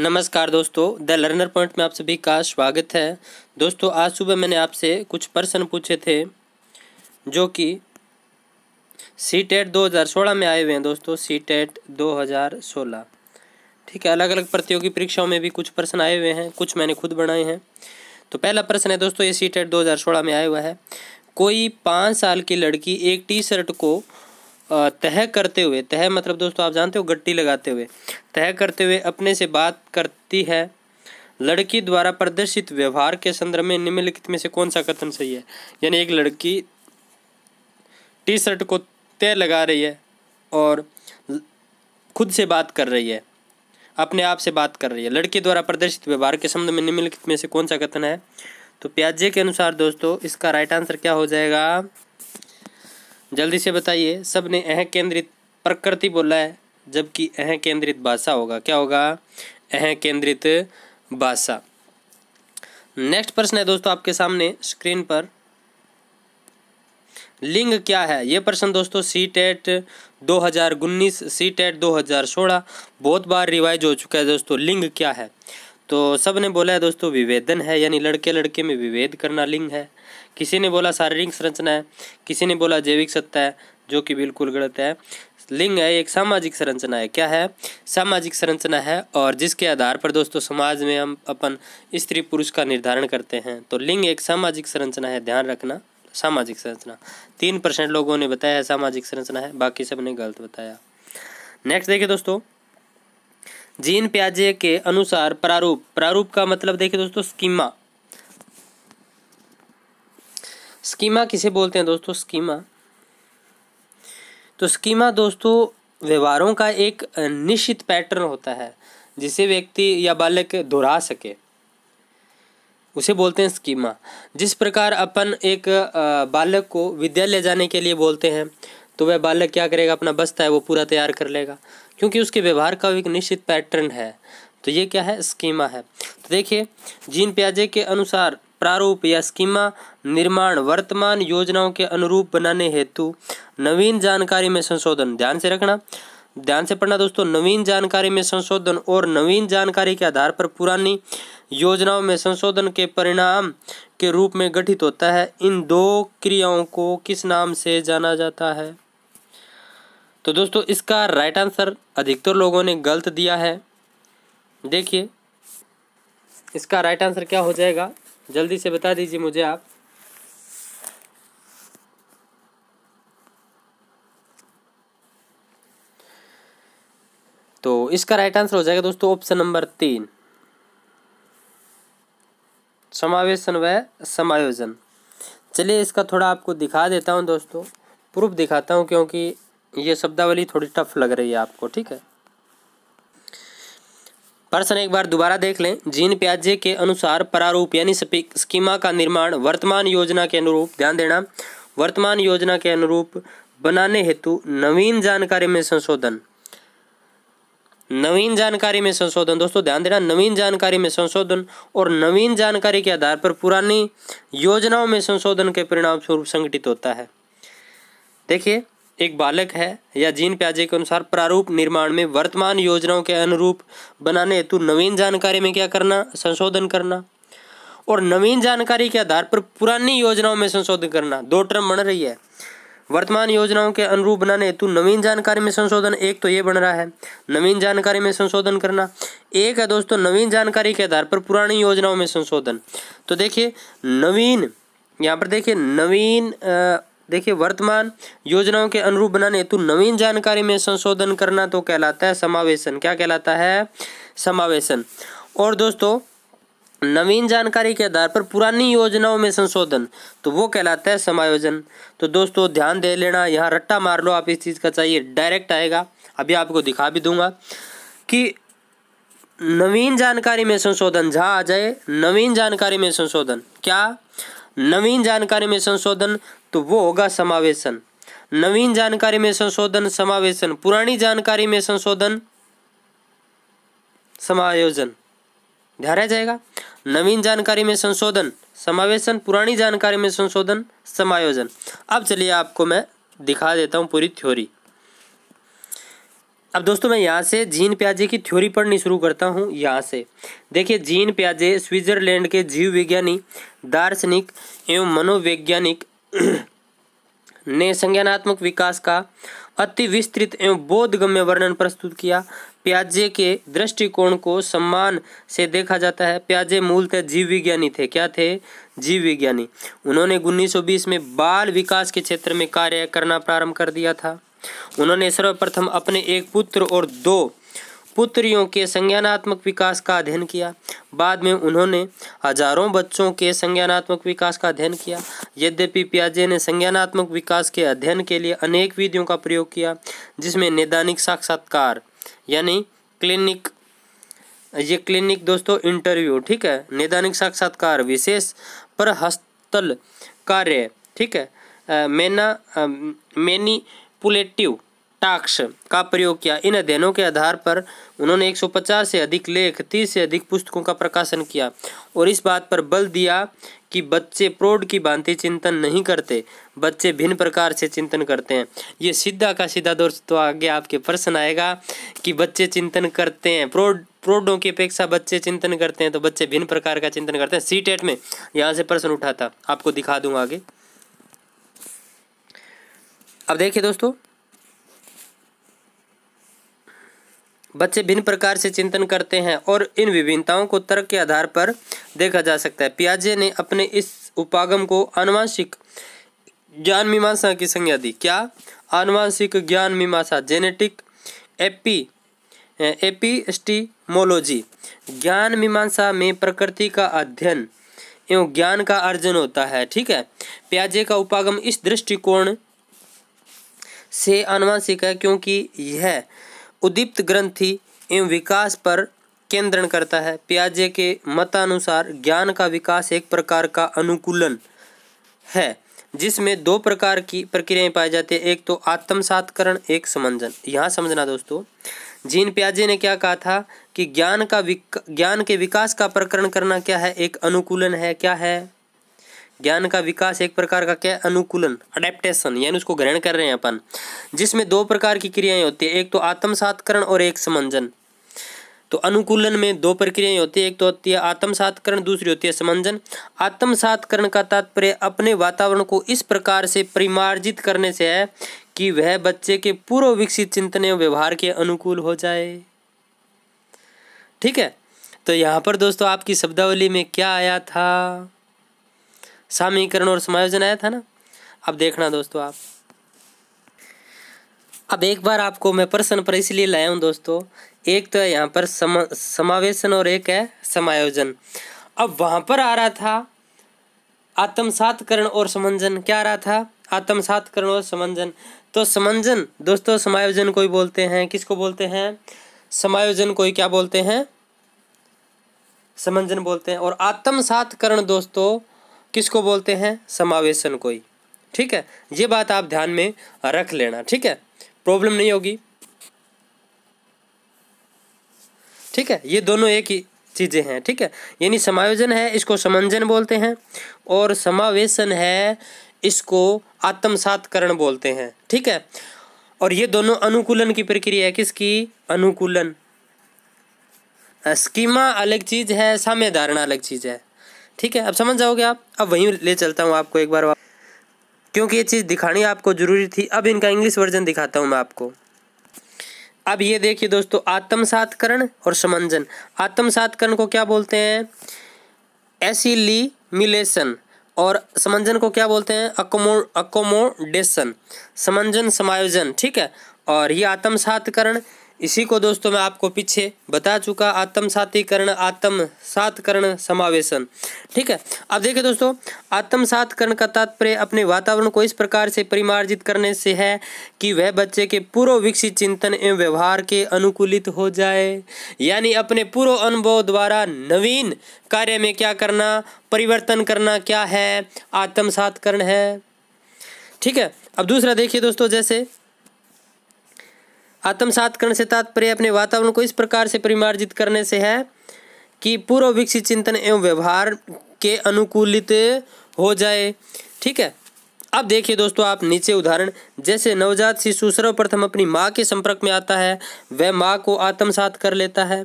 नमस्कार दोस्तों the learner point में आप सभी का स्वागत है दोस्तों आज सुबह मैंने आपसे कुछ प्रश्न पूछे थे जो कि सी टेट e दो हज़ार सोलह में आए हुए हैं दोस्तों सी टेट e दो हज़ार सोलह ठीक है अलग अलग प्रतियोगी परीक्षाओं में भी कुछ प्रश्न आए हुए हैं कुछ मैंने खुद बनाए हैं तो पहला प्रश्न है दोस्तों ये सी टेट e दो हज़ार सोलह में आया हुआ है कोई पाँच साल की लड़की एक टी शर्ट को तह करते हुए तह मतलब दोस्तों आप जानते हो गट्टी लगाते हुए तह करते हुए अपने से बात करती है लड़की द्वारा प्रदर्शित व्यवहार के संदर्भ में निम्नलिखित में से कौन सा कथन सही है यानी एक लड़की टी शर्ट को तय लगा रही है और खुद से बात कर रही है अपने आप से बात कर रही है लड़की द्वारा प्रदर्शित व्यवहार के संबंध में निम्नलिखित में से कौन सा कथन है तो प्याजे के अनुसार दोस्तों इसका राइट आंसर क्या हो जाएगा जल्दी से बताइए सब ने अह केंद्रित प्रकृति बोला है जबकि अह केंद्रित भाषा होगा क्या होगा अह केंद्रित भाषा नेक्स्ट प्रश्न है दोस्तों आपके सामने स्क्रीन पर लिंग क्या है ये प्रश्न दोस्तों सी टेट दो हज़ार उन्नीस सी टेट दो हज़ार सोलह बहुत बार रिवाइज हो चुका है दोस्तों लिंग क्या है तो सब ने बोला है दोस्तों विभेदन है यानी लड़के लड़के में विभेद करना लिंग है किसी ने बोला शारीरिक संरचना है किसी ने बोला जैविक सत्ता है जो कि बिल्कुल गलत है लिंग है एक सामाजिक संरचना है क्या है सामाजिक संरचना है और जिसके आधार पर दोस्तों समाज में हम अपन स्त्री पुरुष का निर्धारण करते हैं तो लिंग एक सामाजिक संरचना है ध्यान रखना सामाजिक संरचना तीन परसेंट लोगों ने बताया है सामाजिक संरचना है बाकी सब ने गलत बताया नेक्स्ट देखिए दोस्तों जीन प्याजे के अनुसार प्रारूप प्रारूप का मतलब देखिए दोस्तों स्कीमा स्कीमा किसे बोलते हैं दोस्तों स्कीमा तो स्कीमा दोस्तों व्यवहारों का एक निश्चित पैटर्न होता है जिसे व्यक्ति या बालक दोहरा सके उसे बोलते हैं स्कीमा जिस प्रकार अपन एक बालक को विद्यालय जाने के लिए बोलते हैं तो वह बालक क्या करेगा अपना बस्ता है वो पूरा तैयार कर लेगा क्योंकि उसके व्यवहार का एक निश्चित पैटर्न है तो ये क्या है स्कीमा है तो देखिए जीन प्याजे के अनुसार प्रारूप या स्कीमा निर्माण वर्तमान योजनाओं के अनुरूप बनाने हेतु नवीन जानकारी में संशोधन ध्यान से रखना ध्यान से पढ़ना दोस्तों नवीन जानकारी में संशोधन और नवीन जानकारी के आधार पर पुरानी योजनाओं में संशोधन के परिणाम के रूप में गठित होता है इन दो क्रियाओं को किस नाम से जाना जाता है तो दोस्तों इसका राइट आंसर अधिकतर लोगों ने गलत दिया है देखिए इसका राइट आंसर क्या हो जाएगा जल्दी से बता दीजिए मुझे आप तो इसका राइट आंसर हो जाएगा दोस्तों ऑप्शन नंबर तीन समावेशन व समायोजन चलिए इसका थोड़ा आपको दिखा देता हूं दोस्तों प्रूफ दिखाता हूं क्योंकि ये शब्दावली थोड़ी टफ लग रही है आपको ठीक है प्रश्न एक बार दोबारा देख लें जीन प्याजे के अनुसार प्रारूप यानी स्कीमा का निर्माण वर्तमान योजना के अनुरूप ध्यान देना वर्तमान योजना के अनुरूप बनाने हेतु नवीन जानकारी में संशोधन नवीन जानकारी में संशोधन दोस्तों ध्यान देना नवीन जानकारी में संशोधन और नवीन जानकारी के आधार पर पुरानी योजनाओं में संशोधन के परिणाम स्वरूप संगठित होता है देखिए एक बालक है या जीन प्याजे के अनुसार प्रारूप निर्माण में वर्तमान योजनाओं के अनुरूप बनाने हेतु तो नवीन जानकारी में क्या करना संशोधन करना और नवीन जानकारी के आधार पर पुरानी योजनाओं में संशोधन करना दो टर्म बन रही है वर्तमान योजनाओं के अनुरूप बनाने हेतु तो नवीन जानकारी में संशोधन एक तो ये बन रहा है नवीन जानकारी में संशोधन करना एक है दोस्तों नवीन जानकारी के आधार पर पुरानी योजनाओं में संशोधन तो देखिए नवीन यहाँ पर देखिए नवीन आ, देखिए वर्तमान योजनाओं के अनुरूप बनाने हेतु नवीन जानकारी में संशोधन करना तो कहलाता है समावेशन क्या कहलाता है समावेशन और दोस्तों नवीन जानकारी के आधार पर पुरानी योजनाओं में संशोधन तो वो कहलाता है समायोजन तो दोस्तों ध्यान दे लेना यहाँ रट्टा मार लो आप इस चीज़ का चाहिए डायरेक्ट आएगा अभी आपको दिखा भी दूंगा कि नवीन जानकारी में संशोधन जहां आ जाए नवीन जानकारी में संशोधन क्या नवीन जानकारी में संशोधन तो वो होगा समावेशन नवीन जानकारी में संशोधन समावेशन पुरानी जानकारी में संशोधन समायोजन ध्यान रह जाएगा नवीन जानकारी में संशोधन समावेशन पुरानी जानकारी में संशोधन समायोजन अब चलिए आपको मैं दिखा देता हूं पूरी थ्योरी अब दोस्तों मैं यहाँ से जीन प्याजे की थ्योरी पढ़नी शुरू करता हूँ यहाँ से देखिए जीन प्याजे स्विट्जरलैंड के जीव विज्ञानी दार्शनिक एवं मनोवैज्ञानिक ने संज्ञानात्मक विकास का अति विस्तृत एवं बोधगम्य वर्णन प्रस्तुत किया प्याजे के दृष्टिकोण को सम्मान से देखा जाता है प्याजे मूलतः जीव विज्ञानी थे क्या थे जीव विज्ञानी उन्होंने 1920 में बाल विकास के क्षेत्र में कार्य करना प्रारंभ कर दिया था उन्होंने सर्वप्रथम अपने एक पुत्र और दो पुत्रियों के संज्ञानात्मक विकास का अध्ययन किया बाद में उन्होंने हजारों बच्चों के संज्ञानात्मक विकास का अध्ययन किया यद्यपि पियाजे ने संज्ञानात्मक विकास के अध्ययन के लिए अनेक विधियों का प्रयोग किया जिसमें नैदानिक साक्षात्कार यानी क्लिनिक ये क्लिनिक दोस्तों इंटरव्यू ठीक है नैदानिक साक्षात्कार विशेष पर हस्तल कार्य ठीक है मेना पुलेटिव कटाक्ष का प्रयोग किया इन अध्ययनों के आधार पर उन्होंने 150 से अधिक लेख 30 से अधिक पुस्तकों का प्रकाशन किया और इस बात पर बल दिया कि बच्चे प्रोड की भांति चिंतन नहीं करते बच्चे भिन्न प्रकार से चिंतन करते हैं ये सीधा का सीधा तो आगे आपके प्रश्न आएगा कि बच्चे चिंतन करते हैं प्रोड प्रोडों की अपेक्षा बच्चे चिंतन करते हैं तो बच्चे भिन्न प्रकार का चिंतन करते हैं सी टेट में यहाँ से प्रश्न उठा था आपको दिखा दूंगा आगे अब देखिए दोस्तों बच्चे भिन्न प्रकार से चिंतन करते हैं और इन विभिन्नताओं को तर्क के आधार पर देखा जा सकता है पियाजे ने अपने इस उपागम को आनुवांशिक ज्ञान मीमांसा की संज्ञा दी क्या आनुवांशिक ज्ञान मीमांसा जेनेटिक एपी एपीस्टीमोलॉजी ज्ञान मीमांसा में प्रकृति का अध्ययन एवं ज्ञान का अर्जन होता है ठीक है प्याजे का उपागम इस दृष्टिकोण से आनुवांशिक है क्योंकि यह उदीप्त ग्रंथि एवं विकास पर केंद्रण करता है प्याजे के मतानुसार ज्ञान का विकास एक प्रकार का अनुकूलन है जिसमें दो प्रकार की प्रक्रियाएं पाई जाती है एक तो आत्मसातकरण एक समंजन यहाँ समझना दोस्तों जीन प्याजे ने क्या कहा था कि ज्ञान का ज्ञान के विकास का प्रकरण करना क्या है एक अनुकूलन है क्या है ज्ञान का विकास एक प्रकार का क्या है अनुकूलन अडेप्टेशन यानी उसको ग्रहण कर रहे हैं अपन जिसमें दो प्रकार की क्रियाएं होती है एक तो आत्मसातकरण और एक समंजन तो अनुकूलन में दो प्रक्रियाएं होती है एक तो होती है आत्मसातकरण दूसरी होती है समंजन आत्मसातकरण का तात्पर्य अपने वातावरण को इस प्रकार से परिमार्जित करने से है कि वह बच्चे के पूर्व विकसित चिंतन व्यवहार के अनुकूल हो जाए ठीक है तो यहाँ पर दोस्तों आपकी शब्दावली में क्या आया था समीकरण और समायोजन आया था ना अब देखना दोस्तों आप अब एक बार आपको मैं प्रश्न पर इसलिए लाया हूँ दोस्तों एक तो है यहाँ पर सम समावेशन और एक है समायोजन अब वहां पर आ रहा था आत्मसातकरण और समंजन क्या आ रहा था आत्मसातकरण और समंजन तो समंजन दोस्तों समायोजन कोई बोलते हैं किसको बोलते हैं समायोजन कोई क्या बोलते हैं समंजन बोलते हैं और आत्मसातकरण दोस्तों किसको बोलते हैं समावेशन कोई ठीक है ये बात आप ध्यान में रख लेना ठीक है प्रॉब्लम नहीं होगी ठीक है ये दोनों एक ही चीज़ें हैं ठीक है यानी समायोजन है इसको समंजन बोलते हैं और समावेशन है इसको आत्मसातकरण बोलते हैं ठीक है और ये दोनों अनुकूलन की प्रक्रिया है किसकी अनुकूलन स्कीमा अलग चीज़ है साम्य धारणा अलग चीज़ है ठीक है अब समझ जाओगे आप अब वहीं ले चलता हूँ आपको एक बार क्योंकि ये चीज़ दिखानी आपको ज़रूरी थी अब इनका इंग्लिश वर्जन दिखाता हूँ मैं आपको अब ये देखिए दोस्तों आत्मसातकरण और समंजन आत्मसातकरण को क्या बोलते हैं एसिलीमिलेशन और समंजन को क्या बोलते हैं अकोमो अकोमोडेशन समंजन समायोजन ठीक है और ये आत्मसातकरण इसी को दोस्तों मैं आपको पीछे बता चुका आत्म साथीकरण आत्म सातकरण समावेशन ठीक है अब देखिए दोस्तों आत्म सातकरण का तात्पर्य अपने वातावरण को इस प्रकार से परिमार्जित करने से है कि वह बच्चे के पूर्व विकसित चिंतन एवं व्यवहार के अनुकूलित हो जाए यानी अपने पूर्व अनुभव द्वारा नवीन कार्य में क्या करना परिवर्तन करना क्या है आत्म सातकरण है ठीक है अब दूसरा देखिए दोस्तों जैसे आत्मसात करने से तात्पर्य अपने वातावरण को इस प्रकार से परिमार्जित करने से है कि पूर्व विकसित चिंतन एवं व्यवहार के अनुकूलित हो जाए ठीक है अब देखिए दोस्तों आप नीचे उदाहरण जैसे नवजात शिशु सर्वप्रथम अपनी माँ के संपर्क में आता है वह माँ को आत्मसात कर लेता है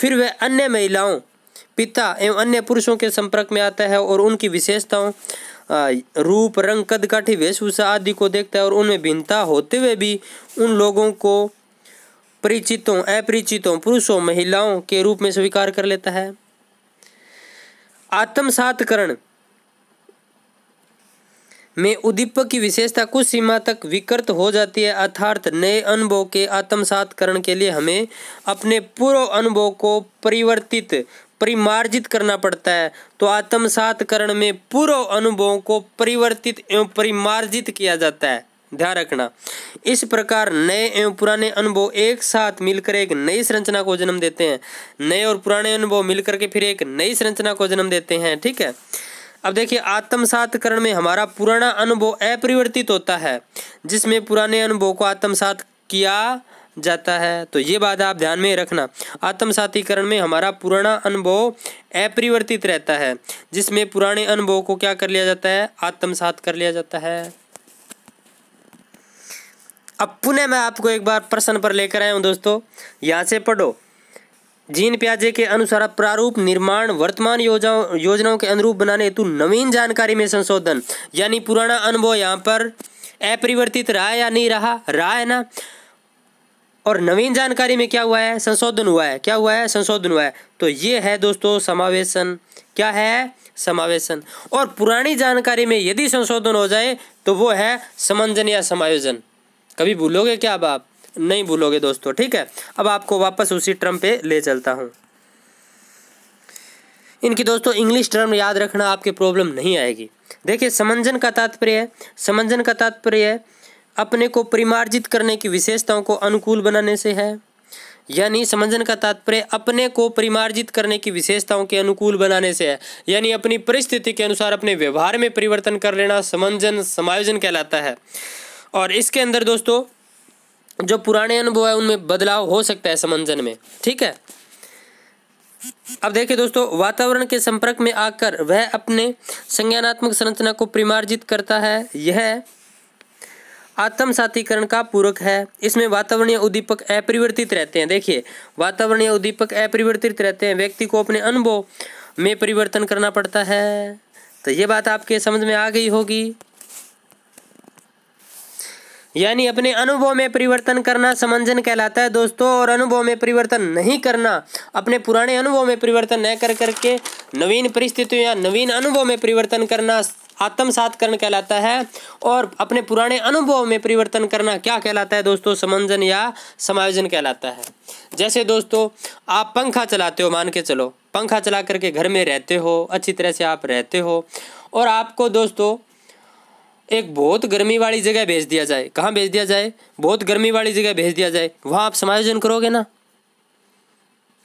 फिर वह अन्य महिलाओं पिता एवं अन्य पुरुषों के संपर्क में आता है और उनकी विशेषताओं रूप रंग कदकाठी वेशभूषा आदि को देखता है और उनमें भिन्नता होते हुए भी उन लोगों को परिचितों अपरिचितों पुरुषों महिलाओं के रूप में स्वीकार कर लेता है आत्मसातकरण में उद्दीपक की विशेषता कुछ सीमा तक विकृत हो जाती है अर्थात नए अनुभव के आत्मसातकरण के लिए हमें अपने पूर्व अनुभव को परिवर्तित परिमार्जित करना पड़ता है तो आत्मसात करण में पूर्व अनुभवों को परिवर्तित एवं परिमार्जित किया जाता है ध्यान रखना इस प्रकार नए एवं पुराने अनुभव एक साथ मिलकर एक नई संरचना को जन्म देते हैं नए और पुराने अनुभव मिलकर के फिर एक नई संरचना को जन्म देते हैं ठीक है अब देखिए आत्मसात करण में हमारा पुराना अनुभव अपरिवर्तित होता है जिसमें पुराने अनुभव को आत्मसात किया जाता है तो ये बात आप ध्यान में रखना आत्मसातीकरण में हमारा पुराना अनुभव अपरिवर्तित रहता है जिसमें पुराने अनुभव को क्या कर लिया जाता है आत्मसात कर लिया जाता है अब पुनः मैं आपको एक बार प्रश्न पर लेकर आया हूं दोस्तों यहां से पढ़ो जीन प्याजे के अनुसार प्रारूप निर्माण वर्तमान योजनाओं योजनाओं के अनुरूप बनाने हेतु नवीन जानकारी में संशोधन यानी पुराना अनुभव यहाँ पर अपरिवर्तित रहा या नहीं रहा रहा है ना और नवीन जानकारी में क्या हुआ है संशोधन हुआ है क्या हुआ है संशोधन हुआ है तो ये है दोस्तों समावेशन क्या है समावेशन और पुरानी जानकारी में यदि संशोधन हो जाए तो वो है समंजन या समायोजन कभी भूलोगे क्या अब आप नहीं भूलोगे दोस्तों ठीक है अब आपको वापस उसी टर्म पे ले चलता हूं इनकी दोस्तों इंग्लिश टर्म याद रखना आपकी प्रॉब्लम नहीं आएगी देखिए समंजन का तात्पर्य है समंजन का तात्पर्य है अपने को परिमार्जित करने की विशेषताओं को अनुकूल बनाने से है यानी समझने का तात्पर्य अपने को परिमार्जित करने की विशेषताओं के अनुकूल बनाने से है यानी अपनी परिस्थिति के अनुसार अपने व्यवहार में परिवर्तन कर लेना समंजन समायोजन कहलाता है और इसके अंदर दोस्तों जो पुराने अनुभव है उनमें बदलाव हो सकता है समंजन में ठीक है अब देखिए दोस्तों वातावरण के संपर्क में आकर वह अपने संज्ञानात्मक संरचना को परिमार्जित करता है यह आत्म आत्मसातीकरण का पूरक है इसमें वातावरणीय उद्दीपक अपरिवर्तित रहते हैं देखिए वातावरणीय उद्दीपक अपरिवर्तित रहते हैं व्यक्ति को अपने अनुभव में परिवर्तन करना पड़ता है तो ये बात आपके समझ में आ गई होगी यानी अपने अनुभव में परिवर्तन करना समंजन कहलाता है दोस्तों और अनुभव में परिवर्तन नहीं करना अपने पुराने अनुभव में परिवर्तन न कर करके नवीन परिस्थितियों या नवीन अनुभव में परिवर्तन करना आत्मसात करण कहलाता है और अपने पुराने अनुभव में परिवर्तन करना क्या कहलाता है दोस्तों समंजन या समायोजन कहलाता है जैसे दोस्तों आप पंखा चलाते हो मान के चलो पंखा चला करके घर में रहते हो अच्छी तरह से आप रहते हो और आपको दोस्तों एक बहुत गर्मी वाली जगह भेज दिया जाए कहाँ भेज दिया जाए बहुत गर्मी वाली जगह भेज दिया जाए वहाँ आप समायोजन करोगे ना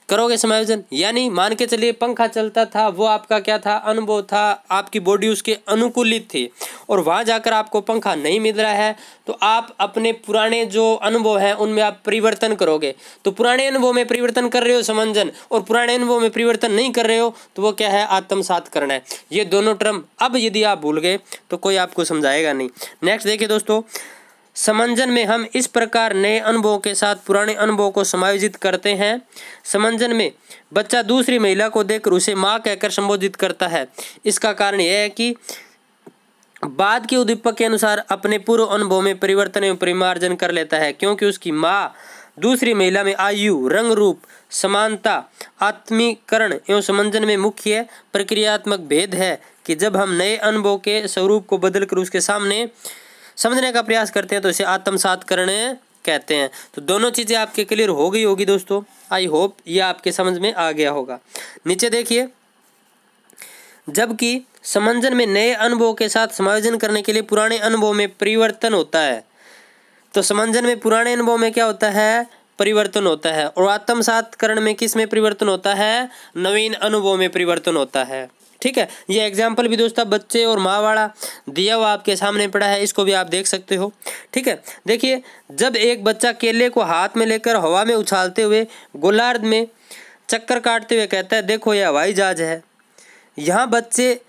करोगे समायोजन यानी मान के चलिए पंखा चलता था वो आपका क्या था अनुभव था आपकी बॉडी उसके अनुकूलित थी और वहाँ जाकर आपको पंखा नहीं मिल रहा है तो आप अपने पुराने जो अनुभव हैं उनमें आप परिवर्तन करोगे तो पुराने अनुभव में परिवर्तन कर रहे हो समंजन और पुराने अनुभव में परिवर्तन नहीं कर रहे हो तो वो क्या है आत्मसात करना है ये दोनों टर्म अब यदि आप भूल गए तो कोई आपको समझाएगा नहीं नेक्स्ट देखिए दोस्तों समंजन में हम इस प्रकार नए अनुभवों के साथ पुराने अनुभवों को समायोजित करते हैं समंजन में बच्चा दूसरी महिला को देखकर उसे माँ कहकर संबोधित करता है इसका कारण यह है कि बाद के उद्दीपक के अनुसार अपने पूर्व अनुभव में परिवर्तन एवं परिमार्जन कर लेता है क्योंकि उसकी माँ दूसरी महिला में आयु रंग रूप समानता आत्मीकरण एवं समंजन में मुख्य प्रक्रियात्मक भेद है कि जब हम नए अनुभव के स्वरूप को बदलकर उसके सामने समझने का प्रयास करते हैं तो इसे आत्मसात करने कहते हैं तो दोनों चीज़ें आपके क्लियर हो गई होगी दोस्तों आई होप ये आपके समझ में आ गया होगा नीचे देखिए जबकि समंजन में नए अनुभव के साथ समायोजन करने के लिए पुराने अनुभव में परिवर्तन होता है तो समंजन में पुराने अनुभव में क्या होता है परिवर्तन होता है और आत्मसात करण में किस में परिवर्तन होता है नवीन अनुभव में परिवर्तन होता है ठीक है ये एग्जाम्पल भी दोस्तों बच्चे और मावाड़ा दिया हुआ आपके सामने पड़ा है इसको भी आप देख सकते हो ठीक है देखिए जब एक बच्चा केले को हाथ में लेकर हवा में उछालते हुए गोलार्ध में चक्कर काटते हुए कहता है देखो यह हवाई जहाज है यहाँ बच्चे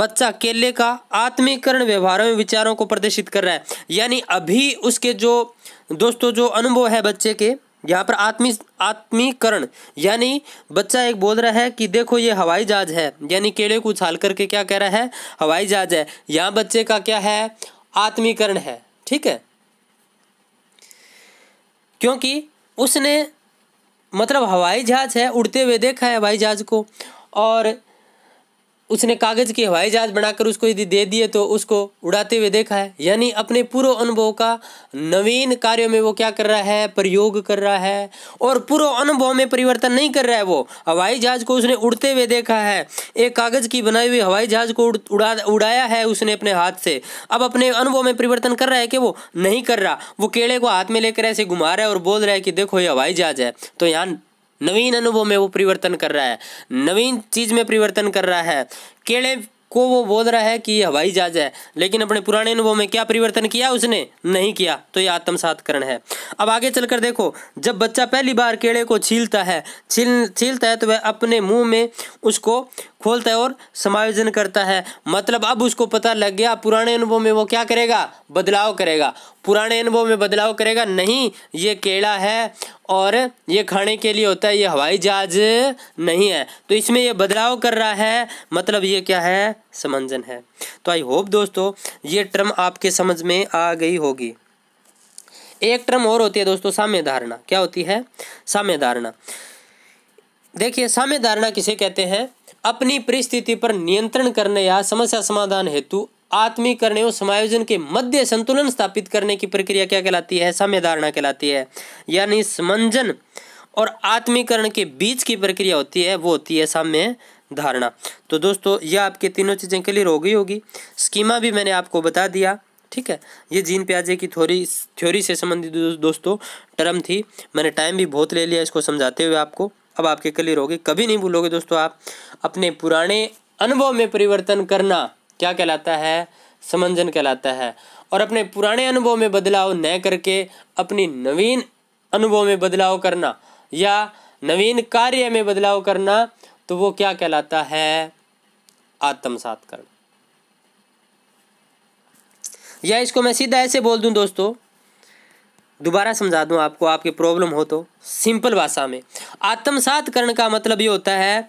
बच्चा केले का आत्मीकरण व्यवहारों में विचारों को प्रदर्शित कर रहा है यानी अभी उसके जो दोस्तों जो अनुभव है बच्चे के यहाँ पर आत्मी आत्मीकरण यानी बच्चा एक बोल रहा है कि देखो ये हवाई जहाज है यानी केले को उछाल करके क्या कह रहा है हवाई जहाज है यहाँ बच्चे का क्या है आत्मीकरण है ठीक है क्योंकि उसने मतलब हवाई जहाज है उड़ते हुए देखा है हवाई जहाज को और उसने कागज़ की हवाई जहाज़ बनाकर उसको यदि दे दिए तो उसको उड़ाते हुए देखा है यानी अपने पूर्व अनुभव का नवीन कार्यों में वो क्या कर रहा है प्रयोग कर रहा है और पूर्व अनुभव में परिवर्तन नहीं कर रहा है वो हवाई जहाज़ को उसने उड़ते हुए देखा है एक कागज़ की बनाई हुई हवाई जहाज़ को उड़ा उड़ाया है उसने अपने हाथ से अब अपने अनुभव में परिवर्तन कर रहा है कि वो नहीं कर रहा वो केड़े को हाथ में लेकर ऐसे घुमा रहा है और बोल रहा है कि देखो ये हवाई जहाज़ है तो यहाँ नवीन अनुभव में वो परिवर्तन कर रहा है नवीन चीज़ में परिवर्तन कर रहा है केड़े को वो बोल रहा है कि ये हवाई जहाज है लेकिन अपने पुराने अनुभव में क्या परिवर्तन किया उसने नहीं किया तो ये आत्मसातकरण है अब आगे चलकर देखो जब बच्चा पहली बार केड़े को छीलता है छील छीलता है तो वह अपने मुंह में उसको खोलता है और समायोजन करता है मतलब अब उसको पता लग गया पुराने अनुभव में वो क्या करेगा बदलाव करेगा पुराने अनुभव में बदलाव करेगा नहीं ये केला है और ये खाने के लिए होता है ये हवाई जहाज नहीं है तो इसमें ये बदलाव कर रहा है मतलब ये क्या है समंजन है तो आई होप दोस्तों ये टर्म आपके समझ में आ गई होगी एक टर्म और होती है दोस्तों साम्य धारणा क्या होती है साम्य धारणा देखिए साम्य धारणा किसे कहते हैं अपनी परिस्थिति पर नियंत्रण करने या समस्या समाधान हेतु आत्मीकरण एवं समायोजन के मध्य संतुलन स्थापित करने की प्रक्रिया क्या कहलाती है साम्य धारणा कहलाती है यानी समंजन और आत्मीकरण के बीच की प्रक्रिया होती है वो होती है साम्य धारणा तो दोस्तों यह आपके तीनों चीज़ें क्लियर हो गई होगी स्कीमा भी मैंने आपको बता दिया ठीक है ये जीन प्याजे की थ्योरी थ्योरी से संबंधित दोस्तों टर्म थी मैंने टाइम भी बहुत ले लिया इसको समझाते हुए आपको अब आपके क्लियर होगी कभी नहीं भूलोगे दोस्तों आप अपने पुराने अनुभव में परिवर्तन करना क्या कहलाता है समंजन कहलाता है और अपने पुराने अनुभव में बदलाव न करके अपनी नवीन अनुभव में बदलाव करना या नवीन कार्य में बदलाव करना तो वो क्या कहलाता है आत्मसात करना या इसको मैं सीधा ऐसे बोल दूं दोस्तों दोबारा समझा दूं आपको आपकी प्रॉब्लम हो तो सिंपल भाषा में आत्मसात करण का मतलब ये होता है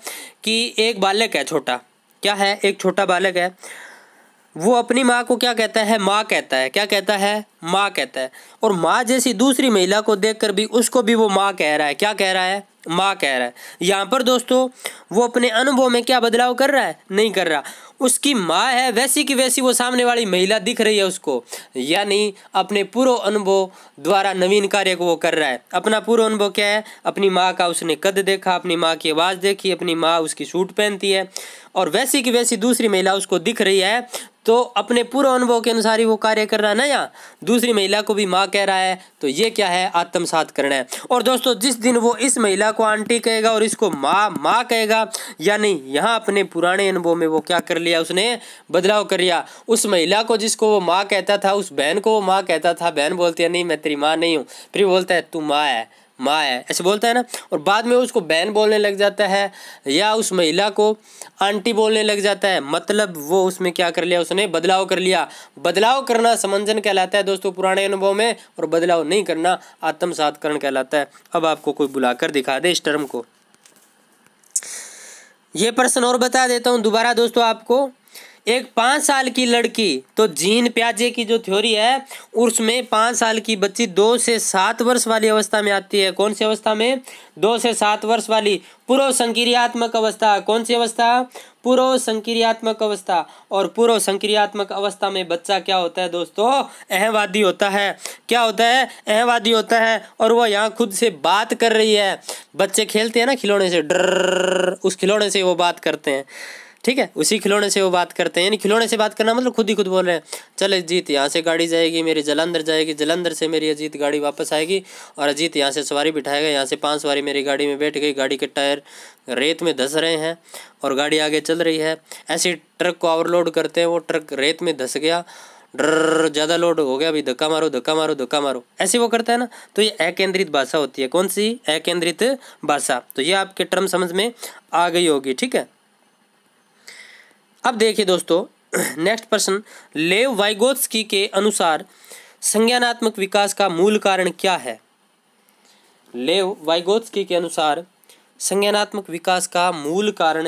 कि एक बालक है छोटा क्या है एक छोटा बालक है वो अपनी माँ को क्या कहता है माँ कहता है क्या कहता है माँ कहता है और माँ जैसी दूसरी महिला को देखकर भी उसको भी वो माँ कह रहा है क्या कह रहा है माँ कह रहा है यहाँ पर दोस्तों वो अपने अनुभव में क्या बदलाव कर रहा है नहीं कर रहा उसकी माँ है वैसी की वैसी वो सामने वाली महिला दिख रही है उसको यानी अपने पूर्व अनुभव द्वारा नवीन कार्य को वो कर रहा है अपना पूर्व अनुभव क्या है अपनी माँ का उसने कद देखा अपनी माँ की आवाज़ देखी अपनी माँ उसकी सूट पहनती है और वैसी की वैसी दूसरी महिला उसको दिख रही है तो अपने पूर्व अनुभव के अनुसार ही वो कार्य कर रहा है ना यहाँ दूसरी महिला को भी माँ कह रहा है तो ये क्या है आत्मसात करना है और दोस्तों जिस दिन वो इस महिला को आंटी कहेगा और इसको माँ माँ कहेगा यानी यहाँ अपने पुराने अनुभव में वो क्या कर लिया उसने बदलाव कर लिया उस महिला को जिसको वो माँ कहता था उस बहन को वो माँ कहता था बहन बोलती है नहीं मैं तेरी माँ नहीं हूँ फिर बोलता है तू माँ है माँ है ऐसे बोलता है ना और बाद में उसको बहन बोलने लग जाता है या उस महिला को आंटी बोलने लग जाता है मतलब वो उसमें क्या कर लिया उसने बदलाव कर लिया बदलाव करना समंजन कहलाता है दोस्तों पुराने अनुभव में और बदलाव नहीं करना आत्मसातकरण कहलाता है अब आपको कोई बुलाकर दिखा दे इस टर्म को ये प्रश्न और बता देता हूँ दोबारा दोस्तों आपको एक पाँच साल की लड़की तो जीन प्याजे की जो थ्योरी है उसमें पाँच साल की बच्ची दो से सात वर्ष वाली अवस्था में आती है कौन सी अवस्था में दो से सात वर्ष वाली पूर्व संक्रियात्मक अवस्था कौन सी अवस्था पूर्व संक्रियात्मक अवस्था और पूर्व संक्रियात्मक अवस्था में बच्चा क्या होता है दोस्तों अहवादी होता है क्या होता है अहवादी होता है और वह यहाँ खुद से बात कर रही है बच्चे खेलते हैं ना खिलौने से डर उस खिलौने से वो बात करते हैं ठीक है उसी खिलौने से वो बात करते हैं यानी खिलौने से बात करना मतलब खुद ही खुद बोल रहे हैं चल अजीत यहाँ से गाड़ी जाएगी मेरी जलंधर जाएगी जलंधर से मेरी अजीत गाड़ी वापस आएगी और अजीत यहाँ से सवारी बिठाएगा यहाँ से पाँच सवारी मेरी गाड़ी में बैठ गई गाड़ी के टायर रेत में धस रहे हैं और गाड़ी आगे चल रही है ऐसे ट्रक को ओवरलोड करते हैं वो ट्रक रेत में धस गया डर ज़्यादा लोड हो गया अभी धक्का मारो धक्का मारो धक्का मारो ऐसे वो करता है ना तो ये अकेंद्रित भाषा होती है कौन सी अकेंद्रित भाषा तो ये आपके टर्म समझ में आ गई होगी ठीक है अब देखिए दोस्तों नेक्स्ट प्रश्न लेव वाइगोत्सकी के अनुसार संज्ञानात्मक विकास का मूल कारण क्या है लेव वाइगोत्स्की के अनुसार संज्ञानात्मक विकास का मूल कारण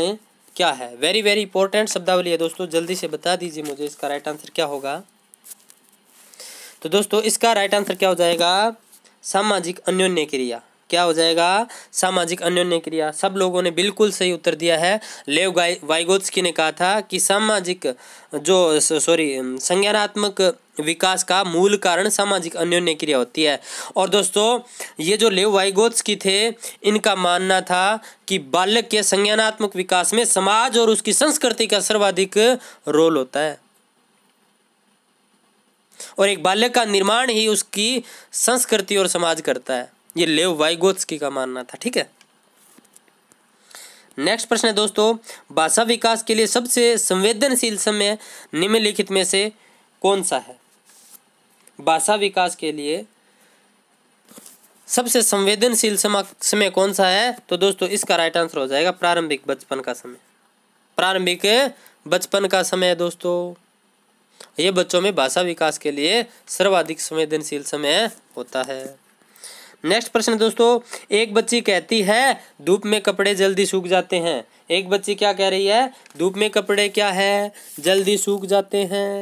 क्या है वेरी वेरी इंपॉर्टेंट शब्दावली है दोस्तों जल्दी से बता दीजिए मुझे इसका राइट आंसर क्या होगा तो दोस्तों इसका राइट आंसर क्या हो जाएगा सामाजिक अन्योन्य क्रिया क्या हो जाएगा सामाजिक अन्योन्य क्रिया सब लोगों ने बिल्कुल सही उत्तर दिया है लेव वाइगोत्सकी ने कहा था कि सामाजिक जो सॉरी संज्ञानात्मक विकास का मूल कारण सामाजिक अन्योन्य क्रिया होती है और दोस्तों ये जो लेव वाइगोत्सकी थे इनका मानना था कि बालक के संज्ञानात्मक विकास में समाज और उसकी संस्कृति का सर्वाधिक रोल होता है और एक बाल्य का निर्माण ही उसकी संस्कृति और समाज करता है ये लेव वाइगोत्स्की का मानना था ठीक है नेक्स्ट प्रश्न है दोस्तों भाषा विकास के लिए सबसे संवेदनशील समय निम्नलिखित में से कौन सा है भाषा विकास के लिए सबसे संवेदनशील समय कौन सा है तो दोस्तों इसका राइट आंसर हो जाएगा प्रारंभिक बचपन का समय प्रारंभिक बचपन का समय है दोस्तों ये बच्चों में भाषा विकास के लिए सर्वाधिक संवेदनशील समय होता है नेक्स्ट प्रश्न दोस्तों एक बच्ची कहती है धूप में कपड़े जल्दी सूख जाते हैं एक बच्ची क्या कह रही है धूप में कपड़े क्या है जल्दी सूख जाते हैं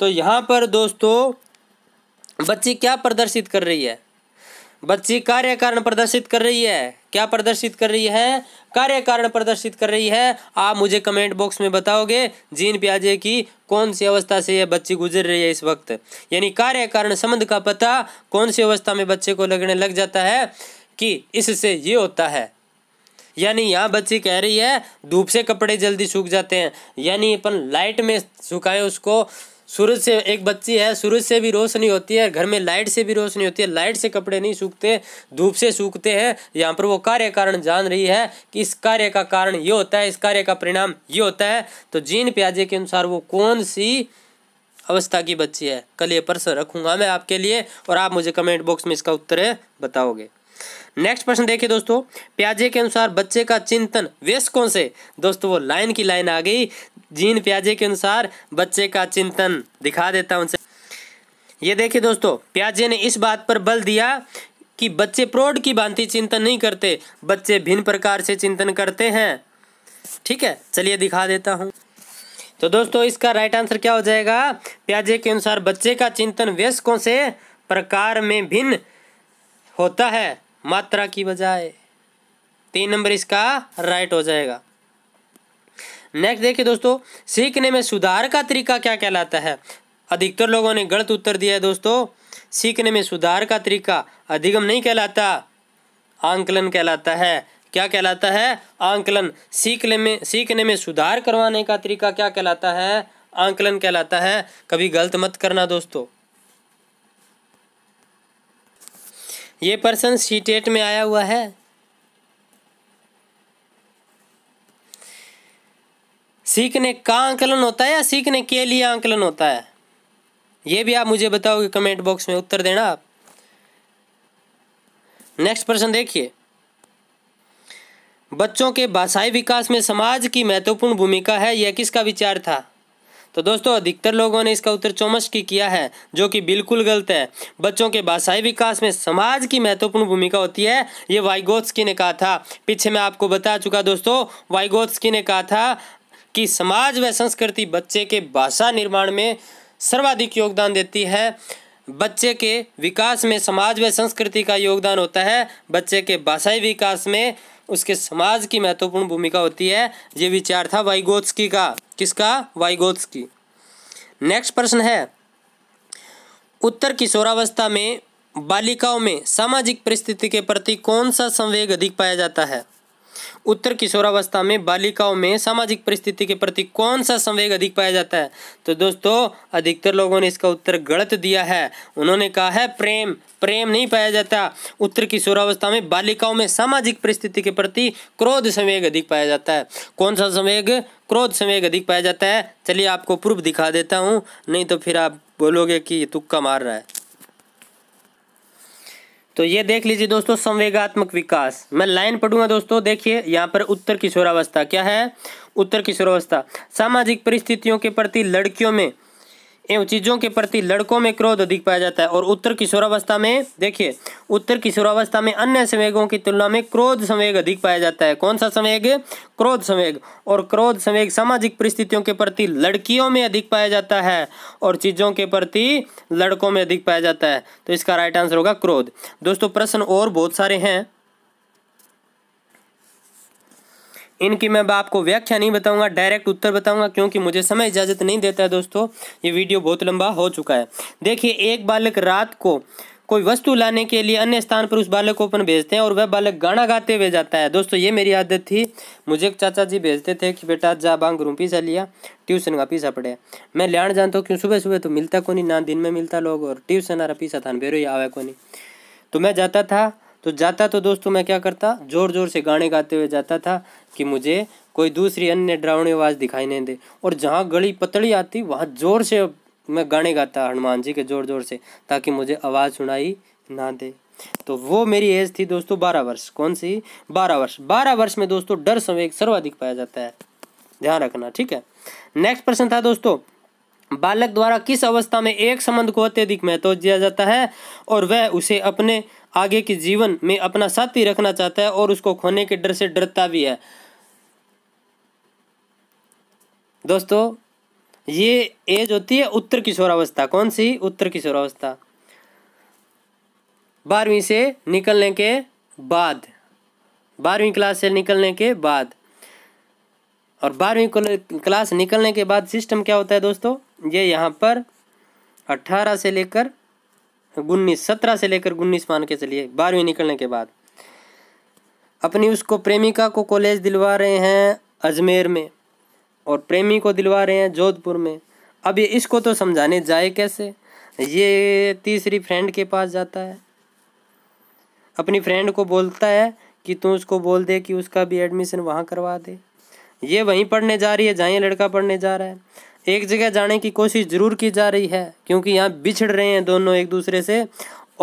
तो यहाँ पर दोस्तों बच्ची क्या प्रदर्शित कर रही है बच्ची कार्य कारण प्रदर्शित कर रही है क्या प्रदर्शित कर रही है कार्य कारण प्रदर्शित कर रही है आप मुझे कमेंट बॉक्स में बताओगे जीन प्याजे की कौन सी अवस्था से यह बच्ची गुजर रही है इस वक्त यानी कार्य कारण संबंध का पता कौन सी अवस्था में बच्चे को लगने लग जाता है कि इससे ये होता है यानी यहाँ बच्ची कह रही है धूप से कपड़े जल्दी सूख जाते हैं यानी अपन लाइट में सुखाए उसको सूरज से एक बच्ची है सूरज से भी रोशनी होती है घर में लाइट से भी रोशनी होती है लाइट से कपड़े नहीं सूखते धूप से सूखते हैं यहाँ पर वो कार्य कारण जान रही है कि इस कार्य का कारण ये होता है इस कार्य का परिणाम ये होता है तो जीन प्याजे के अनुसार वो कौन सी अवस्था की बच्ची है कल ये प्रश्न रखूंगा मैं आपके लिए और आप मुझे कमेंट बॉक्स में इसका उत्तर बताओगे नेक्स्ट प्रश्न देखिए दोस्तों प्याजे के अनुसार बच्चे का चिंतन व्यस्कों कौन से दोस्तों वो लाइन की लाइन आ गई जीन प्याजे के अनुसार बच्चे का चिंतन दिखा देता हूं ये देखिए दोस्तों प्याजे ने इस बात पर बल दिया कि बच्चे प्रौढ़ की भांति चिंतन नहीं करते बच्चे भिन्न प्रकार से चिंतन करते हैं ठीक है चलिए दिखा देता हूँ तो दोस्तों इसका राइट आंसर क्या हो जाएगा प्याजे के अनुसार बच्चे का चिंतन व्यस्कों से प्रकार में भिन्न होता है मात्रा की बजाय तीन नंबर इसका राइट हो जाएगा नेक्स्ट देखिए दोस्तों सीखने में सुधार का तरीका क्या कहलाता है अधिकतर लोगों ने गलत उत्तर दिया है दोस्तों सीखने में सुधार का तरीका अधिगम नहीं कहलाता आंकलन कहलाता है क्या कहलाता है आंकलन सीखने में सीखने में सुधार करवाने का तरीका क्या कहलाता है आंकलन कहलाता है कभी गलत मत करना दोस्तों ये पर्सन सी टेट e में आया हुआ है सीखने का आंकलन होता है या सीखने के लिए आंकलन होता है ये भी आप मुझे बताओगे कमेंट बॉक्स में उत्तर देना आप नेक्स्ट प्रश्न देखिए बच्चों के भाषाई विकास में समाज की महत्वपूर्ण भूमिका है यह किसका विचार था तो दोस्तों अधिकतर लोगों ने इसका उत्तर चौमस की किया है जो कि बिल्कुल गलत है बच्चों के भाषाई विकास में समाज की महत्वपूर्ण भूमिका होती है ये वाइगोत्सकी ने कहा था पीछे मैं आपको बता चुका दोस्तों वाइगोत्सकी ने कहा था कि समाज व संस्कृति बच्चे के भाषा निर्माण में सर्वाधिक योगदान देती है बच्चे के विकास में समाज व संस्कृति का योगदान होता है बच्चे के भाषाई विकास में उसके समाज की महत्वपूर्ण भूमिका होती है ये विचार था वाइगोत्सकी का किसका वाइगोत्स्की नेक्स्ट प्रश्न है उत्तर किशोरावस्था में बालिकाओं में सामाजिक परिस्थिति के प्रति कौन सा संवेग अधिक पाया जाता है उत्तर किशोरावस्था में बालिकाओं में सामाजिक परिस्थिति के प्रति कौन सा संवेग अधिक पाया जाता है तो दोस्तों अधिकतर लोगों ने इसका उत्तर गलत दिया है उन्होंने कहा है प्रेम प्रेम नहीं पाया जाता उत्तर किशोरावस्था में बालिकाओं में सामाजिक परिस्थिति के प्रति क्रोध संवेग अधिक पाया जाता है कौन सा संवेग क्रोध संवेग अधिक पाया जाता है चलिए आपको प्रूफ दिखा देता हूँ नहीं तो फिर आप बोलोगे कि तुक्का मार रहा है तो ये देख लीजिए दोस्तों संवेगात्मक विकास मैं लाइन पढ़ूंगा दोस्तों देखिए यहाँ पर उत्तर किशोरावस्था क्या है उत्तर किशोरावस्था सामाजिक परिस्थितियों के प्रति लड़कियों में एवं चीज़ों के प्रति लड़कों में क्रोध अधिक पाया जाता है और उत्तर किशोरावस्था में देखिए उत्तर किशोरावस्था में अन्य संवेगों की तुलना में क्रोध संवेग अधिक पाया जाता है कौन सा संवेग क्रोध संवेग और क्रोध संवेग सामाजिक परिस्थितियों के प्रति लड़कियों में अधिक पाया जाता है और चीज़ों के प्रति लड़कों में अधिक पाया जाता है तो इसका राइट आंसर होगा क्रोध दोस्तों प्रश्न और बहुत सारे हैं इनकी मैं आपको व्याख्या नहीं बताऊंगा डायरेक्ट उत्तर बताऊंगा क्योंकि मुझे समय इजाजत नहीं देता है दोस्तों ये वीडियो बहुत लंबा हो चुका है देखिए एक बालक रात को कोई वस्तु लाने के लिए अन्य स्थान पर उस बालक को अपन भेजते हैं और वह बालक गाना गाते हुए जाता है दोस्तों ये मेरी आदत थी मुझे एक चाचा जी भेजते थे कि बेटा जा बांग रूम पीसा लिया ट्यूशन का पीसा पड़े मैं लियाण जानता हूँ क्यों सुबह सुबह तो मिलता को नहीं ना दिन में मिलता लोग और ट्यूशन आ रहा पीसा था बेरो ही आवे को तो मैं जाता था तो जाता तो दोस्तों मैं क्या करता जोर जोर से गाने गाते हुए जाता था कि मुझे कोई दूसरी अन्य ड्रावणी आवाज़ दिखाई नहीं दे और जहाँ गली पतली आती वहाँ ज़ोर से मैं गाने गाता हनुमान जी के ज़ोर ज़ोर से ताकि मुझे आवाज़ सुनाई ना दे तो वो मेरी एज थी दोस्तों बारह वर्ष कौन सी बारह वर्ष बारह वर्ष में दोस्तों डर संवेग सर्वाधिक पाया जाता है ध्यान रखना ठीक है नेक्स्ट प्रश्न था दोस्तों बालक द्वारा किस अवस्था में एक संबंध को अत्यधिक महत्व दिया जाता है और वह उसे अपने आगे के जीवन में अपना साथी रखना चाहता है और उसको खोने के डर से डरता भी है दोस्तों ये एज होती है उत्तर किशोरावस्था कौन सी उत्तर किशोरावस्था बारहवीं से निकलने के बाद बारहवीं क्लास से निकलने के बाद और बारहवीं क्लास निकलने के बाद सिस्टम क्या होता है दोस्तों ये यहाँ पर अट्ठारह से लेकर उन्नीस सत्रह से लेकर उन्नीस मान के चलिए बारहवीं निकलने के बाद अपनी उसको प्रेमिका को कॉलेज दिलवा रहे हैं अजमेर में और प्रेमी को दिलवा रहे हैं जोधपुर में अब ये इसको तो समझाने जाए कैसे ये तीसरी फ्रेंड के पास जाता है अपनी फ्रेंड को बोलता है कि तू उसको बोल दे कि उसका भी एडमिशन वहाँ करवा दे ये वहीं पढ़ने जा रही है जहाँ लड़का पढ़ने जा रहा है एक जगह जाने की कोशिश ज़रूर की जा रही है क्योंकि यहाँ बिछड़ रहे हैं दोनों एक दूसरे से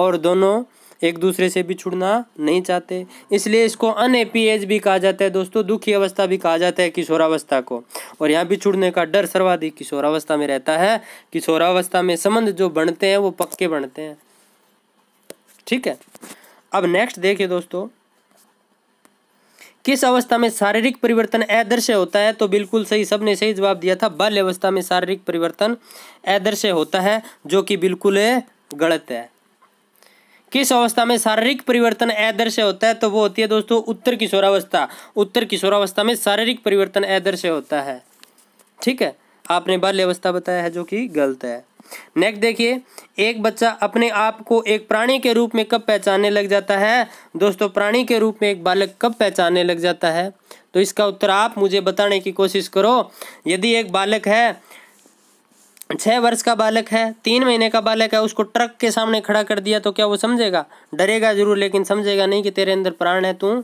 और दोनों एक दूसरे से भी छुड़ना नहीं चाहते इसलिए इसको अनहैप्पी एज भी कहा जाता है दोस्तों दुखी अवस्था भी कहा जाता है किशोरावस्था को और यहाँ भी छुड़ने का डर सर्वाधिक किशोरावस्था में रहता है किशोरावस्था में संबंध जो बढ़ते हैं वो पक्के बनते हैं ठीक है अब नेक्स्ट देखिए दोस्तों किस अवस्था में शारीरिक परिवर्तन अदृश्य होता है तो बिल्कुल सही सबने सही जवाब दिया था बाल्य अवस्था में शारीरिक परिवर्तन अदृश्य होता है जो कि बिल्कुल गलत है किस अवस्था में शारीरिक परिवर्तन अदृश्य होता है तो वो होती है दोस्तों उत्तर किशोरावस्था उत्तर किशोरावस्था में शारीरिक परिवर्तन अदृश्य होता है ठीक है आपने अवस्था बताया है जो कि गलत है नेक्स्ट देखिए एक बच्चा अपने आप को एक प्राणी के रूप में कब पहचानने लग जाता है दोस्तों प्राणी के रूप में एक बालक कब पहचानने लग जाता है तो इसका उत्तर आप मुझे बताने की कोशिश करो यदि एक बालक है छः वर्ष का बालक है तीन महीने का बालक है उसको ट्रक के सामने खड़ा कर दिया तो क्या वो समझेगा डरेगा जरूर लेकिन समझेगा नहीं कि तेरे अंदर प्राण है तू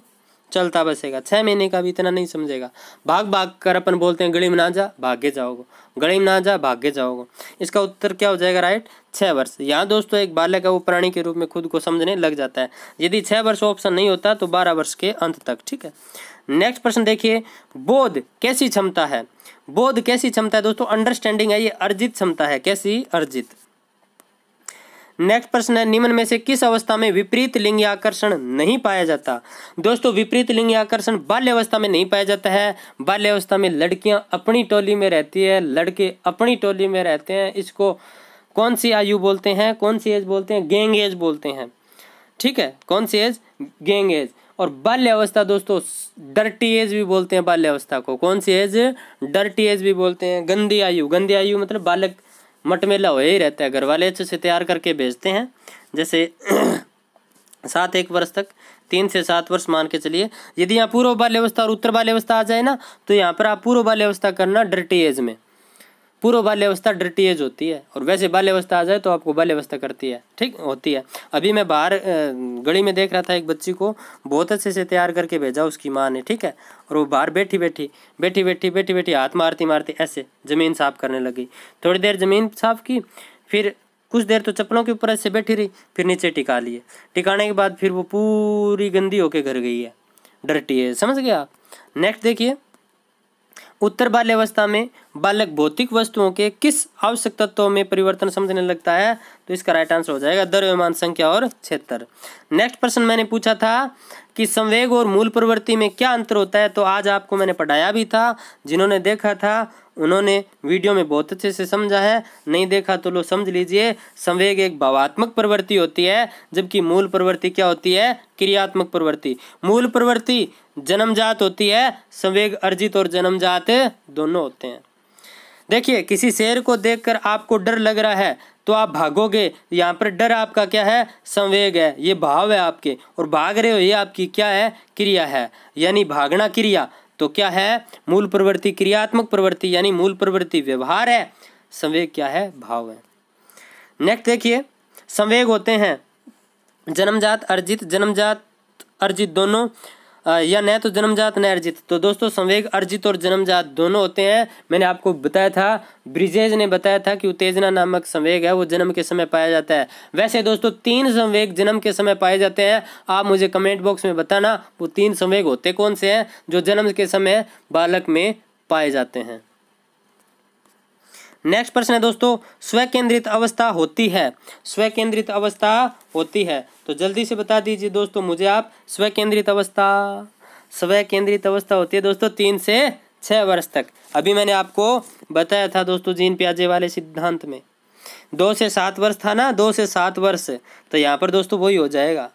चलता बसेगा छः महीने का भी इतना नहीं समझेगा भाग भाग कर अपन बोलते हैं गली में ना जा भागे जाओगे गली में ना जा भागे जाओगे इसका उत्तर क्या हो जाएगा राइट छः वर्ष यहाँ दोस्तों एक बालक है वो प्राणी के रूप में खुद को समझने लग जाता है यदि छः वर्ष ऑप्शन नहीं होता तो बारह वर्ष के अंत तक ठीक है नेक्स्ट प्रश्न देखिए बोध कैसी क्षमता है बोध कैसी क्षमता है दोस्तों अंडरस्टैंडिंग है ये अर्जित क्षमता है कैसी अर्जित नेक्स्ट प्रश्न है निम्न में से किस अवस्था में विपरीत लिंग आकर्षण नहीं पाया जाता दोस्तों विपरीत लिंग आकर्षण बाल्यावस्था में नहीं पाया जाता है बाल्यावस्था में लड़कियां अपनी टोली में रहती है लड़के अपनी टोली में रहते हैं इसको कौन सी आयु बोलते हैं कौन सी एज बोलते हैं गेंग एज बोलते हैं ठीक है कौन सी एज गेंग एज और बाल्यावस्था दोस्तों डर्टी एज भी बोलते हैं बाल्यावस्था को कौन सी एज डर्टी एज भी बोलते हैं गंदी आयु गंदी आयु मतलब बालक मटमेला हो ही रहता है घर वाले अच्छे से तैयार करके भेजते हैं जैसे सात एक वर्ष तक तीन से सात वर्ष मान के चलिए यदि यहाँ पूर्व बाल्यावस्था और उत्तर बाल्यावस्था आ जाए ना तो यहाँ पर आप पूर्व बाल्यावस्था करना डर्टी एज में पूर्व बाल्यावस्था डर्टी एज होती है और वैसे बाल्यावस्था आ जाए तो आपको बाल्यावस्था करती है ठीक होती है अभी मैं बाहर गली में देख रहा था एक बच्ची को बहुत अच्छे से तैयार करके भेजा उसकी माँ ने ठीक है और वो बाहर बैठी बैठी बैठी बैठी बैठी बैठी हाथ मारती मारती ऐसे ज़मीन साफ करने लगी थोड़ी देर ज़मीन साफ की फिर कुछ देर तो चप्पलों के ऊपर ऐसे बैठी रही फिर नीचे टिका लिए टिकाने के बाद फिर वो पूरी गंदी होके घर गई है डरटी है समझ गया आप नेक्स्ट देखिए उत्तर बाल्यावस्था में बालक भौतिक वस्तुओं के किस आवश्यक तत्वों में परिवर्तन समझने लगता है तो इसका राइट आंसर हो जाएगा द्रव्यमान संख्या और क्षेत्र नेक्स्ट प्रश्न मैंने पूछा था कि संवेग और मूल प्रवृत्ति में क्या अंतर होता है तो आज आपको मैंने पढ़ाया भी था जिन्होंने देखा था उन्होंने वीडियो में बहुत अच्छे से समझा है नहीं देखा तो लोग समझ लीजिए संवेग एक भावात्मक प्रवृत्ति होती है जबकि मूल प्रवृत्ति क्या होती है क्रियात्मक प्रवृत्ति मूल प्रवृत्ति जन्मजात होती है संवेग अर्जित और जन्मजात दोनों होते हैं देखिए किसी शेर को देखकर आपको डर लग रहा है तो आप भागोगे यहाँ पर डर आपका क्या है संवेग है ये भाव है आपके और भाग रहे हो ये आपकी क्या है क्रिया है यानी भागना क्रिया तो क्या है मूल प्रवृत्ति क्रियात्मक प्रवृत्ति यानी मूल प्रवृत्ति व्यवहार है संवेग क्या है भाव है नेक्स्ट देखिए संवेग होते हैं जन्मजात अर्जित जन्मजात अर्जित दोनों या न तो जन्मजात न अर्जित तो दोस्तों संवेग अर्जित और जन्मजात दोनों होते हैं मैंने आपको बताया था ब्रिजेज ने बताया था कि उत्तेजना नामक संवेग है वो जन्म के समय पाया जाता है वैसे दोस्तों तीन संवेग जन्म के समय पाए जाते हैं आप मुझे कमेंट बॉक्स में बताना वो तीन संवेग होते कौन से हैं जो जन्म के समय बालक में पाए जाते हैं नेक्स्ट प्रश्न है दोस्तों स्व केंद्रित अवस्था होती है स्व केंद्रित अवस्था होती है तो जल्दी से बता दीजिए दोस्तों मुझे आप स्व केंद्रित अवस्था स्व केंद्रित अवस्था होती है दोस्तों तीन से छः वर्ष तक अभी मैंने आपको बताया था दोस्तों जीन प्याजे वाले सिद्धांत में दो से सात वर्ष था ना दो से सात वर्ष तो यहाँ पर दोस्तों वही हो जाएगा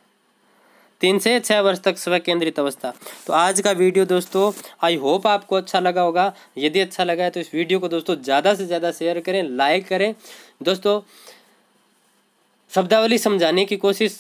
तीन से छः वर्ष तक स्व केंद्रित अवस्था तो आज का वीडियो दोस्तों आई होप आपको अच्छा लगा होगा यदि अच्छा लगा है तो इस वीडियो को दोस्तों ज़्यादा से ज़्यादा शेयर करें लाइक करें दोस्तों शब्दावली समझाने की कोशिश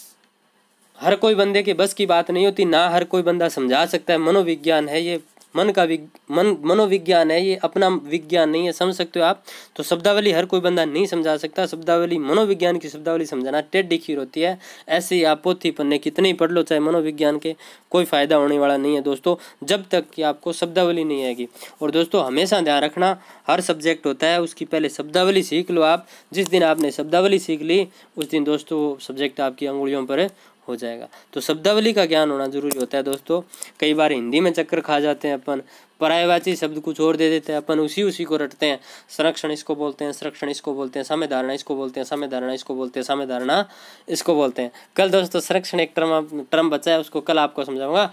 हर कोई बंदे के बस की बात नहीं होती ना हर कोई बंदा समझा सकता है मनोविज्ञान है ये मन का विग मन मनोविज्ञान है ये अपना विज्ञान नहीं है समझ सकते हो आप तो शब्दावली हर कोई बंदा नहीं समझा सकता शब्दावली मनोविज्ञान की शब्दावली समझाना टेढ़ी खीर होती है ऐसे ही आप पोथी पन्ने कितने ही पढ़ लो चाहे मनोविज्ञान के कोई फ़ायदा होने वाला नहीं है दोस्तों जब तक कि आपको शब्दावली नहीं आएगी और दोस्तों हमेशा ध्यान रखना हर सब्जेक्ट होता है उसकी पहले शब्दावली सीख लो आप जिस दिन आपने शब्दावली सीख ली उस दिन दोस्तों सब्जेक्ट आपकी अंगुलियों पर हो जाएगा तो शब्दावली का ज्ञान होना जरूरी होता है दोस्तों कई बार हिंदी में चक्कर खा जाते हैं अपन परायवाची शब्द कुछ और दे देते हैं अपन उसी उसी को रटते हैं संरक्षण इसको बोलते हैं संरक्षण इसको बोलते हैं समय धारणा इसको बोलते हैं समय धारणा इसको बोलते हैं समय धारणा इसको बोलते हैं कल दोस्तों संरक्षण एक टर्म टर्म बचा है उसको कल आपको समझाऊंगा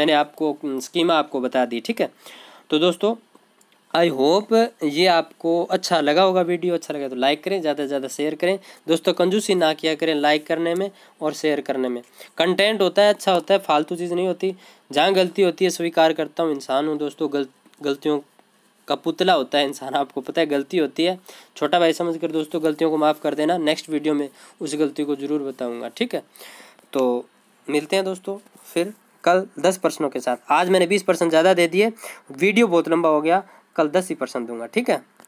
मैंने आपको स्कीमा आपको बता दी ठीक है तो दोस्तों आई होप ये आपको अच्छा लगा होगा वीडियो अच्छा लगा तो लाइक करें ज़्यादा से ज़्यादा शेयर करें दोस्तों कंजूसी ना किया करें लाइक करने में और शेयर करने में कंटेंट होता है अच्छा होता है फालतू चीज़ नहीं होती जहाँ गलती होती है स्वीकार करता हूँ इंसान हूँ दोस्तों गल गलतियों का पुतला होता है इंसान आपको पता है गलती होती है छोटा भाई समझ कर दोस्तों गलतियों को माफ़ कर देना नेक्स्ट वीडियो में उस गलती को ज़रूर बताऊँगा ठीक है तो मिलते हैं दोस्तों फिर कल दस प्रश्नों के साथ आज मैंने बीस परसेंट ज़्यादा दे दिए वीडियो बहुत लंबा हो गया कल दस ही परसेंट दूंगा ठीक है